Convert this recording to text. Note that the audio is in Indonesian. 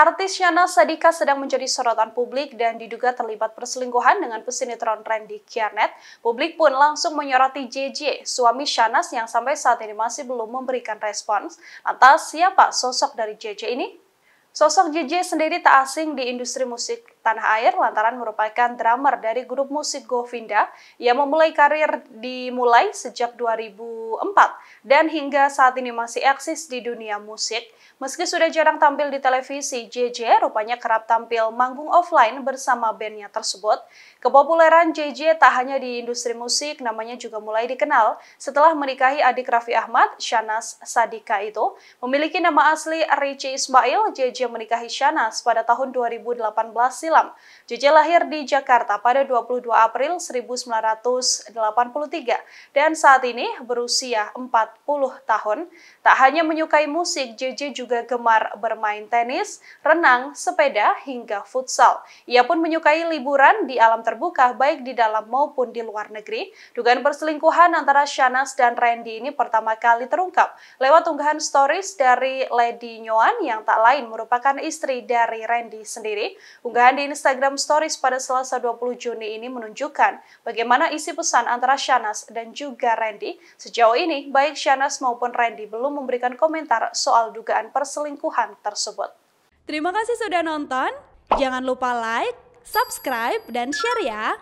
Artis Shana Sadika sedang menjadi sorotan publik dan diduga terlibat perselingkuhan dengan pesinetron Randy Kiarnet. Publik pun langsung menyoroti JJ, suami Shanas yang sampai saat ini masih belum memberikan respons atas siapa sosok dari JJ ini Sosok JJ sendiri tak asing di industri musik tanah air lantaran merupakan drummer dari grup musik Govinda yang memulai karir dimulai sejak 2004 dan hingga saat ini masih eksis di dunia musik. Meski sudah jarang tampil di televisi, JJ rupanya kerap tampil manggung offline bersama bandnya tersebut. Kepopuleran JJ tak hanya di industri musik, namanya juga mulai dikenal setelah menikahi adik Raffi Ahmad, Shanas Sadika itu. Memiliki nama asli Richie Ismail, JJ Jeje menikahi Shanas pada tahun 2018 silam. Jeje lahir di Jakarta pada 22 April 1983 dan saat ini berusia 40 tahun. Tak hanya menyukai musik, Jeje juga gemar bermain tenis, renang, sepeda, hingga futsal. Ia pun menyukai liburan di alam terbuka baik di dalam maupun di luar negeri. Dugaan perselingkuhan antara Shanas dan Randy ini pertama kali terungkap lewat unggahan stories dari Lady Nyoan yang tak lain merupakan merupakan istri dari Randy sendiri. Unggahan di Instagram Stories pada Selasa 20 Juni ini menunjukkan bagaimana isi pesan antara Shanas dan juga Randy. Sejauh ini, baik Shanas maupun Randy belum memberikan komentar soal dugaan perselingkuhan tersebut. Terima kasih sudah nonton. Jangan lupa like, subscribe, dan share ya.